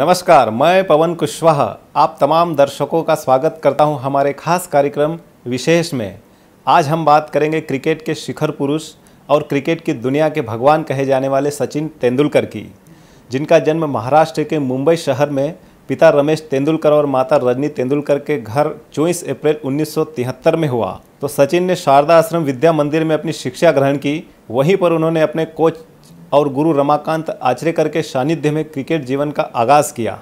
नमस्कार मैं पवन कुशवाहा आप तमाम दर्शकों का स्वागत करता हूं हमारे खास कार्यक्रम विशेष में आज हम बात करेंगे क्रिकेट के शिखर पुरुष और क्रिकेट की दुनिया के भगवान कहे जाने वाले सचिन तेंदुलकर की जिनका जन्म महाराष्ट्र के मुंबई शहर में पिता रमेश तेंदुलकर और माता रजनी तेंदुलकर के घर 24 अप्रैल 1973 में हुआ तो सचिन ने शारदा आश्रम विद्या मंदिर में अपनी शिक्षा ग्रहण की वहीं पर उन्होंने अपने कोच और गुरु रमाकांत आचरेकर के सानिध्य में क्रिकेट जीवन का आगाज़ किया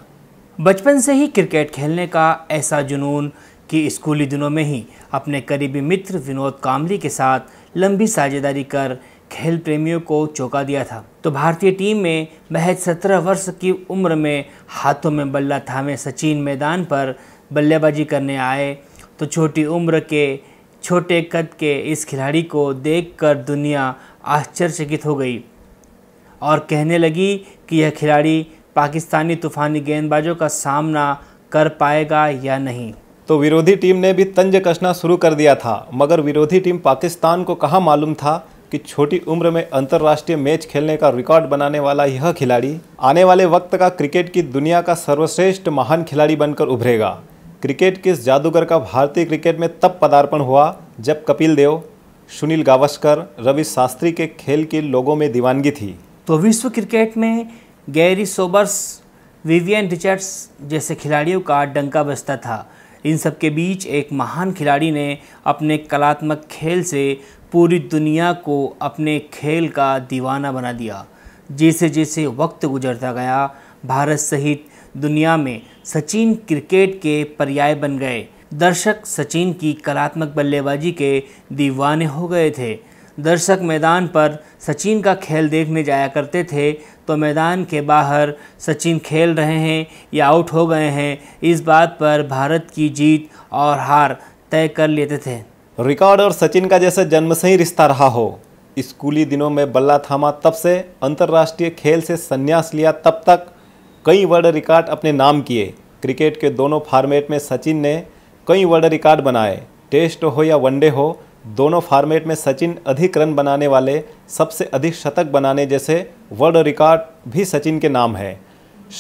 बचपन से ही क्रिकेट खेलने का ऐसा जुनून कि स्कूली दिनों में ही अपने करीबी मित्र विनोद कामली के साथ लंबी साझेदारी कर खेल प्रेमियों को चौंका दिया था तो भारतीय टीम में महज सत्रह वर्ष की उम्र में हाथों में बल्ला थामे सचिन मैदान पर बल्लेबाजी करने आए तो छोटी उम्र के छोटे कद के इस खिलाड़ी को देखकर दुनिया आश्चर्यचकित हो गई और कहने लगी कि यह खिलाड़ी पाकिस्तानी तूफ़ानी गेंदबाजों का सामना कर पाएगा या नहीं तो विरोधी टीम ने भी तंज कसना शुरू कर दिया था मगर विरोधी टीम पाकिस्तान को कहाँ मालूम था कि छोटी उम्र में अंतर्राष्ट्रीय मैच खेलने का रिकॉर्ड बनाने वाला यह खिलाड़ी आने वाले वक्त का क्रिकेट की दुनिया का सर्वश्रेष्ठ महान खिलाड़ी बनकर उभरेगा क्रिकेट के इस जादूगर का भारतीय क्रिकेट में तब पदार्पण हुआ जब कपिल देव सुनील गावस्कर रवि शास्त्री के खेल के लोगों में दीवानगी थी तो विश्व क्रिकेट में गैरी सोबर्स विवियन रिचर्ड्स जैसे खिलाड़ियों का डंका बजता था इन सब के बीच एक महान खिलाड़ी ने अपने कलात्मक खेल से पूरी दुनिया को अपने खेल का दीवाना बना दिया जैसे जैसे वक्त गुजरता गया भारत सहित दुनिया में सचिन क्रिकेट के पर्याय बन गए दर्शक सचिन की कलात्मक बल्लेबाजी के दीवाने हो गए थे दर्शक मैदान पर सचिन का खेल देखने जाया करते थे तो मैदान के बाहर सचिन खेल रहे हैं या आउट हो गए हैं इस बात पर भारत की जीत और हार तय कर लेते थे रिकॉर्ड और सचिन का जैसे जन्म से ही रिश्ता रहा हो स्कूली दिनों में बल्ला थामा तब से अंतर्राष्ट्रीय खेल से संन्यास लिया तब तक कई वर्ल्ड रिकॉर्ड अपने नाम किए क्रिकेट के दोनों फार्मेट में सचिन ने कई वर्ल्ड रिकॉर्ड बनाए टेस्ट हो या वनडे हो दोनों फार्मेट में सचिन अधिक रन बनाने वाले सबसे अधिक शतक बनाने जैसे वर्ल्ड रिकॉर्ड भी सचिन के नाम है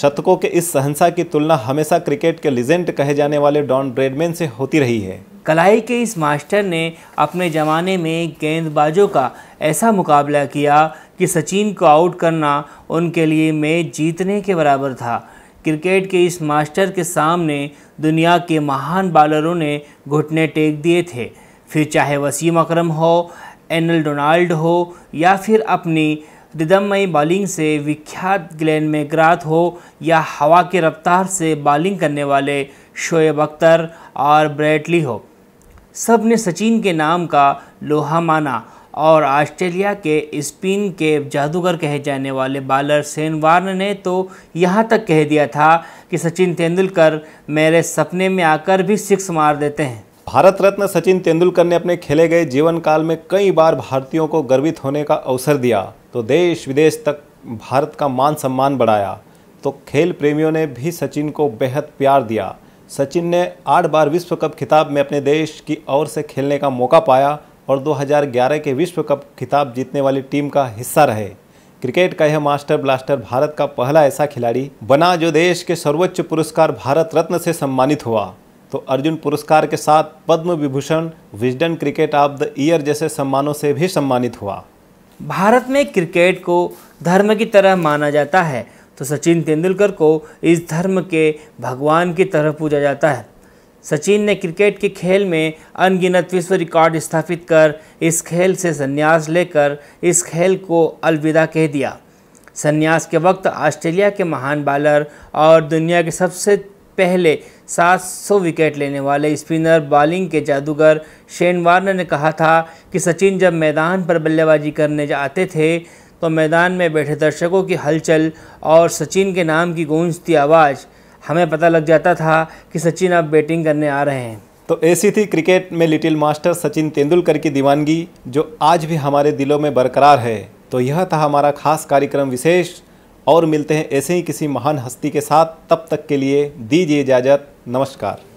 शतकों के इस सहंसा की तुलना हमेशा क्रिकेट के लिजेंड कहे जाने वाले डॉन ब्रेडमैन से होती रही है कलाई के इस मास्टर ने अपने ज़माने में गेंदबाजों का ऐसा मुकाबला किया कि सचिन को आउट करना उनके लिए मैच जीतने के बराबर था क्रिकेट के इस मास्टर के सामने दुनिया के महान बॉलरों ने घुटने टेक दिए थे फिर चाहे वसीम अकरम हो एनल डोनाल्ड हो या फिर अपनी दिदमई बॉलिंग से विख्यात ग्लैन मेग्राथ हो या हवा के रफ्तार से बॉलिंग करने वाले शोएब अख्तर और ब्रैटली हो सब ने सचिन के नाम का लोहा माना और ऑस्ट्रेलिया के स्पिन के जादूगर कहे जाने वाले बॉलर सेन वार्न ने तो यहाँ तक कह दिया था कि सचिन तेंदुलकर मेरे सपने में आकर भी सिक्स मार देते हैं भारत रत्न सचिन तेंदुलकर ने अपने खेले गए जीवन काल में कई बार भारतीयों को गर्वित होने का अवसर दिया तो देश विदेश तक भारत का मान सम्मान बढ़ाया तो खेल प्रेमियों ने भी सचिन को बेहद प्यार दिया सचिन ने आठ बार विश्व कप खिताब में अपने देश की ओर से खेलने का मौका पाया और 2011 के विश्व कप खिताब जीतने वाली टीम का हिस्सा रहे क्रिकेट का यह मास्टर ब्लास्टर भारत का पहला ऐसा खिलाड़ी बना जो देश के सर्वोच्च पुरस्कार भारत रत्न से सम्मानित हुआ तो अर्जुन पुरस्कार के साथ Padma Vibhushan Wisden cricket of the year जैसे सम्मानों से भी सम्मानित हुआ भारत में क्रिकेट को धर्म की तरह माना जाता है तो सचिन तेंदुलकर को इस धर्म के भगवान की तरह पूजा जाता है सचिन ने क्रिकेट के खेल में अनगिनत विश्व रिकॉर्ड स्थापित कर इस खेल से संन्यास लेकर इस खेल को अलविदा कह दिया संन्यास के वक्त ऑस्ट्रेलिया के महान बॉलर और दुनिया के सबसे पहले 700 विकेट लेने वाले स्पिनर बॉलिंग के जादूगर शेन वार्नर ने कहा था कि सचिन जब मैदान पर बल्लेबाजी करने जाते थे तो मैदान में बैठे दर्शकों की हलचल और सचिन के नाम की गूंजती आवाज़ हमें पता लग जाता था कि सचिन अब बैटिंग करने आ रहे हैं तो ऐसी थी क्रिकेट में लिटिल मास्टर सचिन तेंदुलकर की दीवानगी जो आज भी हमारे दिलों में बरकरार है तो यह था हमारा खास कार्यक्रम विशेष और मिलते हैं ऐसे ही किसी महान हस्ती के साथ तब तक के लिए दीजिए इजाज़त नमस्कार